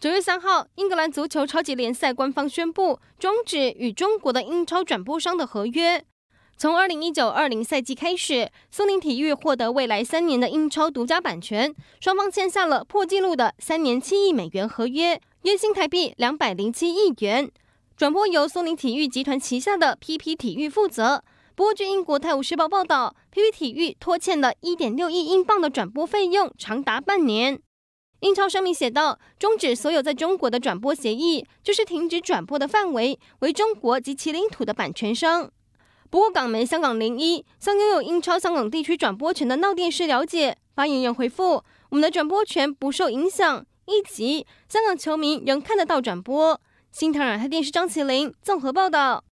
九月三号，英格兰足球超级联赛官方宣布终止与中国的英超转播商的合约。从二零一九二零赛季开始，苏宁体育获得未来三年的英超独家版权，双方签下了破纪录的三年七亿美元合约，约新台币两百零七亿元。转播由苏宁体育集团旗下的 PP 体育负责。不过，据英国《泰晤士报》报道，PP 体育拖欠了一点六亿英镑的转播费用，长达半年。英超声明写道：“终止所有在中国的转播协议，就是停止转播的范围为中国及其领土的版权商。”不过，港媒《香港零一》向拥有英超香港地区转播权的闹电视了解，发言人回复：“我们的转播权不受影响，以及香港球迷仍看得到转播。”新唐人电台电视张麒麟综合报道。